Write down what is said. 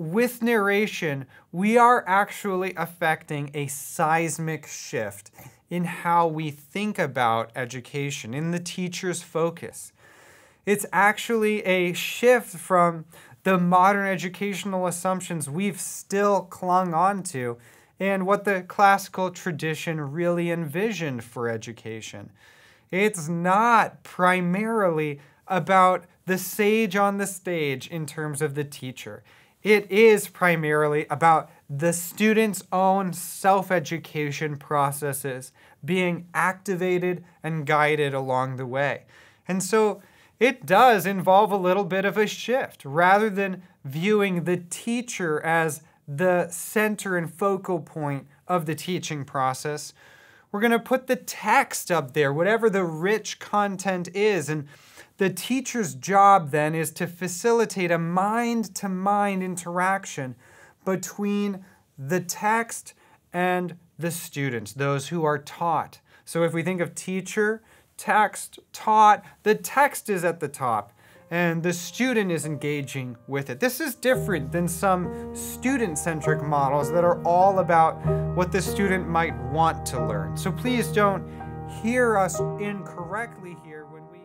with narration, we are actually affecting a seismic shift in how we think about education, in the teacher's focus. It's actually a shift from the modern educational assumptions we've still clung on to and what the classical tradition really envisioned for education. It's not primarily about the sage on the stage in terms of the teacher. It is primarily about the student's own self-education processes being activated and guided along the way. And so it does involve a little bit of a shift. Rather than viewing the teacher as the center and focal point of the teaching process, we're gonna put the text up there, whatever the rich content is. And the teacher's job then is to facilitate a mind to mind interaction between the text and the students, those who are taught. So if we think of teacher, text, taught, the text is at the top and the student is engaging with it. This is different than some student-centric models that are all about what the student might want to learn. So please don't hear us incorrectly here when we